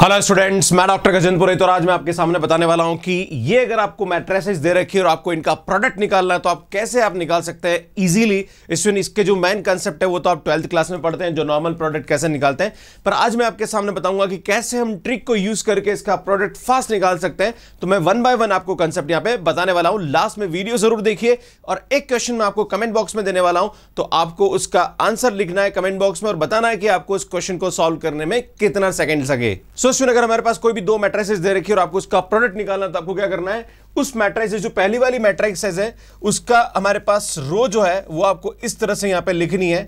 hello students मैं doctor Gajendra तो आज मैं आपके सामने बताने वाला हूं कि ये अगर आपको मैट्रेसेस दे रखी है और आपको इनका प्रोडक्ट निकालना है तो आप कैसे आप निकाल सकते हैं इजीली इसमें इसके जो मेन कंसेप्ट है वो तो आप ट्वेल्थ क्लास में पढ़ते हैं जो नॉर्मल प्रोडक्ट कैसे निकालते हैं पर आज मैं आपके सामने बताऊंगा कि कैसे हम ट्रिक को यूज करके इसका प्रोडक्ट फास्ट निकाल सकते हैं तो मैं वन बाय वन आपको कंसेप्ट यहाँ पे बताने वाला हूँ लास्ट में वीडियो जरूर देखिए और एक क्वेश्चन मैं आपको कमेंट बॉक्स में देने वाला हूँ तो आपको उसका आंसर लिखना है कमेंट बॉक्स में और बताना है कि आपको इस क्वेश्चन को सॉल्व करने में कितना सेकेंड लगे सो so, अगर हमारे पास कोई भी दो मैट्रिसेस दे रखी है और आपको उसका प्रोडक्ट निकालना तो आपको क्या करना है उस मैट्रिसेस जो पहली वाली मैट्रिसेस है उसका हमारे पास रो जो है वो आपको इस तरह से यहां पे लिखनी है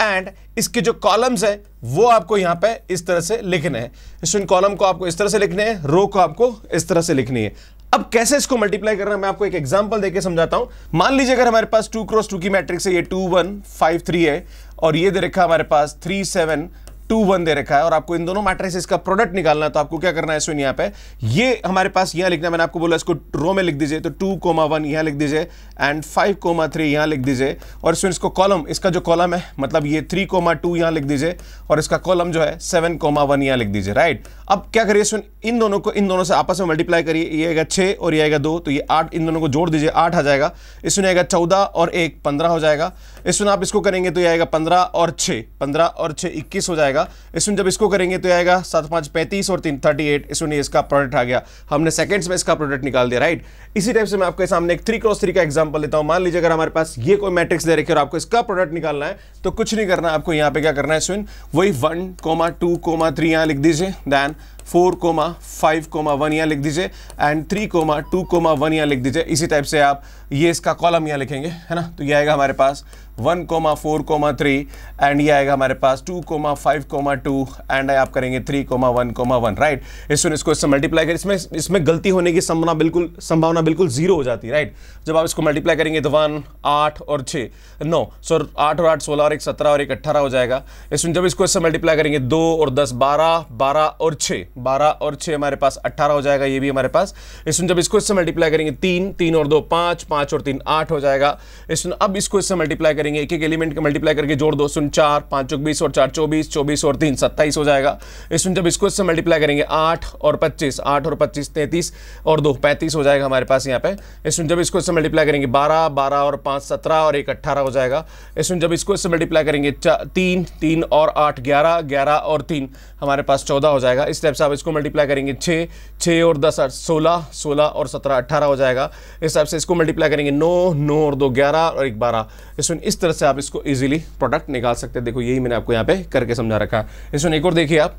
एंड इसके जो कॉलम्स है वो आपको यहां पे इस तरह से लिखने हैं स्टूडेंट कॉलम को आपको इस तरह से लिखने हैं रो को आपको इस तरह से लिखनी है अब कैसे इसको मल्टीप्लाई करना मैं आपको एक एग्जाम्पल देकर समझाता हूं मान लीजिए अगर हमारे पास टू क्रॉस टू की मैट्रिक्स है ये टू वन फाइव थ्री है और ये दे रखा हमारे पास थ्री सेवन टू वन दे रखा है और आपको इन दोनों मैट्रिसेस का प्रोडक्ट निकालना है तो आपको क्या करना है स्विन यहाँ पे ये हमारे पास यहाँ लिखना है मैंने आपको बोला इसको रो में लिख दीजिए तो टू कोमा वन यहाँ लिख दीजिए एंड फाइव कोमा थ्री यहाँ लिख दीजिए और स्विन इसको कॉलम इसका जो कॉलम है मतलब ये थ्री कोमा टू यहाँ लिख दीजिए और इसका कॉलम जो है सेवन कोमा वन यहाँ लिख दीजिए राइट अब क्या करिए स्विन इन दोनों को इन दोनों से आपस में मल्टीप्लाई करिए ये आएगा छः और ये आएगा दो तो ये आठ इन दोनों को जोड़ दीजिए आठ आ जाएगा इसमें आएगा चौदह और एक पंद्रह हो जाएगा इसमें आप इसको करेंगे तो ये आएगा पंद्रह और छः पंद्रह और छः इक्कीस हो जाएगा आएगा इसमें जब इसको करेंगे तो आएगा सात पाँच पैंतीस और तीन थर्टी एट इसमें इसका प्रोडक्ट आ गया हमने सेकेंड्स में इसका प्रोडक्ट निकाल दिया राइट इसी टाइप से मैं आपके सामने एक थ्री क्रॉस थ्री का एग्जाम्पल लेता हूँ मान लीजिए अगर हमारे पास ये कोई मैट्रिक्स दे रखे और आपको इसका प्रोडक्ट निकालना है तो कुछ नहीं करना आपको यहाँ पे क्या करना है स्विन वही one comma two comma three यहाँ लिख दीजिए then four comma five comma one यहाँ लिख दीजिए and three comma two comma one यहाँ लिख दीजिए इसी टाइप से आप ये इसका कॉलम यहाँ लिखेंगे है ना तो ये आएगा हमारे पास one comma four comma three and ये आएगा हमारे पास two comma five comma two and आप करेंगे three comma one comma one right इसमें इसको इससे मल्टीप्लाई कर इसमें इसमें गलती होने की संभावना बिल्कुल संभावना बिल्कुल जीरो हो जाती है राइट जब आप इसको मल्टीप्लाई करेंगे तो वन आठ और छः नो सो आठ और आठ सोलह और एक सत्रह और एक अट्ठारह हो जाएगा इसमें जब इसको इससे मल्टीप्लाई करेंगे दो और दस बारह बारह और छः बारह और छः हमारे पास अट्ठारह हो जाएगा ये भी हमारे पास इसमें जब इसको इससे मल्टीप्लाई करेंगे तीन तीन और दो पाँच पाँच और तीन आठ हो जाएगा इसमें अब इसको इससे मल्टीप्लाई करेंगे एक एक एलिमेंट का मल्टीप्लाई करके जोड़ दो सुन चार पाँच चौबीस और चार चौबीस चौबीस चौबीस और तीन सत्ताईस हो जाएगा इसमें जब इसको इससे मल्टीप्लाई करेंगे आठ और पच्चीस आठ और पच्चीस तैंतीस और दो पैंतीस हो जाएगा हमारे पास यहाँ पे इसमें जब इसको इससे मल्टीप्लाई करेंगे बारह बारह और पाँच सत्रह और एक अट्ठारह हो जाएगा इसमें जब इसको इससे मल्टीप्लाई करेंगे तीन तीन और आठ ग्यारह ग्यारह और तीन हमारे पास चौदह हो जाएगा इस टाइप से आप इसको मल्टीप्लाई करेंगे छः छः और दस आठ सोलह सोलह और सत्रह अट्ठारह हो जाएगा इस टाइप से इसको मल्टीप्लाई करेंगे नौ नौ और दो ग्यारह और एक बारह इसमें इस तरह से आप इसको ईजिली प्रोडक्ट निकाल सकते हैं देखो यही मैंने आपको यहाँ पे करके समझा रखा है इसमें एक और देखिए आप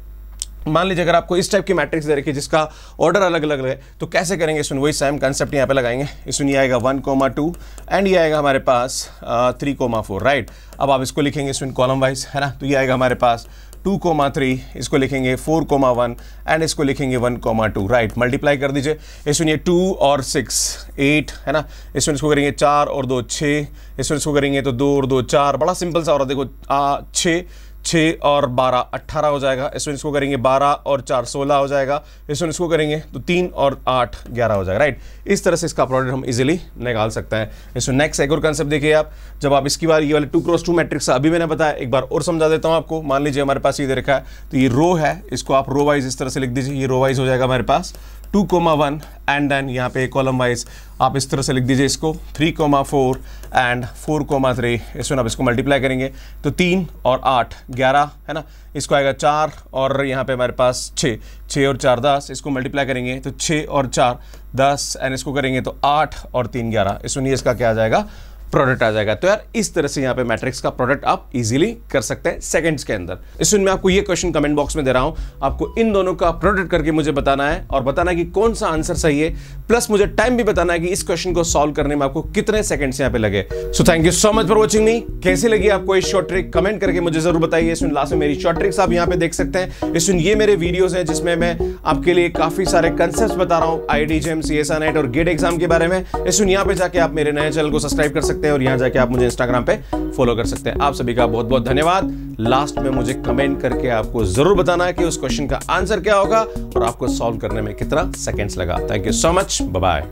मान लीजिए अगर आपको इस टाइप की मैट्रिक्स दे रखी है जिसका ऑर्डर अलग अलग है तो कैसे करेंगे इसमें वही सेम कंसेप्ट यहाँ पे लगाएंगे इसमें ये आएगा वन कोमा टू एंड ये आएगा हमारे पास थ्री कोमा फोर राइट अब आप इसको लिखेंगे इसमें कॉलम वाइज है ना तो ये आएगा हमारे पास टू कोमा थ्री इसको लिखेंगे फोर कोमा वन एंड इसको लिखेंगे one comma two right multiply कर दीजिए इसमें ये टू और सिक्स एट है ना इसमें इसको करेंगे चार और दो छः इसमें इसको करेंगे तो दो और दो चार बड़ा सिंपल सा और देखो छः छः और बारह अट्ठारह हो जाएगा इसमें इसको करेंगे बारह और चार सोलह हो जाएगा इसमें इसको करेंगे तो तीन और आठ ग्यारह हो जाएगा राइट इस तरह से इसका प्रोडक्ट हम इजिली निकाल सकते हैं इसमें नेक्स्ट एक और कंसेप्ट देखिए आप जब आप इसकी बार ये वाले टू क्रॉस टू मैट्रिक्स अभी मैंने बताया एक बार और समझा देता हूँ आपको मान लीजिए हमारे पास ये दे रखा है तो ये रो है इसको आप रो वाइज इस तरह से लिख दीजिए ये रो वाइज हो जाएगा हमारे पास two comma one and then यहाँ पे कॉलम वाइज आप इस तरह से लिख दीजिए इसको three comma four and four comma three इसमें आप इसको मल्टीप्लाई करेंगे तो तीन और आठ ग्यारह है ना इसको आएगा चार और यहाँ पे हमारे पास छः छः और चार दस इसको मल्टीप्लाई करेंगे तो छः और चार दस एंड इसको करेंगे तो आठ और तीन ग्यारह इसमें इसका क्या आ जाएगा प्रोडक्ट आ जाएगा तो यार इस तरह से यहाँ पे मैट्रिक्स का प्रोडक्ट आप इजीली कर सकते हैं सेकंड्स के अंदर इसमें मैं आपको ये क्वेश्चन कमेंट बॉक्स में दे रहा हूँ आपको इन दोनों का प्रोडक्ट करके मुझे बताना है और बताना है कि कौन सा आंसर सही है प्लस मुझे टाइम भी बताना है कि इस क्वेश्चन को सॉल्व करने में आपको कितने सेकंड्स यहाँ पे लगे so thank you so much for watching me कैसे लगी आपको ये शॉर्ट ट्रिक कमेंट करके मुझे जरूर बताइए इसमें लास्ट में मेरी शॉर्ट ट्रिक्स आप यहाँ पे देख सकते हैं इसमें ये मेरे वीडियोज हैं जिसमें मैं आपके लिए काफी सारे कंसेप्ट बता रहा हूँ आई डी और गेट एग्जाम के बारे में इसमें यहाँ पे जाके आप मेरे नए चैनल को सब्सक्राइब कर सकते सकते हैं और यहाँ जाके आप मुझे इंस्टाग्राम पे फॉलो कर सकते हैं आप सभी का बहुत बहुत धन्यवाद लास्ट में मुझे कमेंट करके आपको जरूर बताना है कि उस क्वेश्चन का आंसर क्या होगा और आपको सॉल्व करने में कितना सेकेंड्स लगा thank you so much bye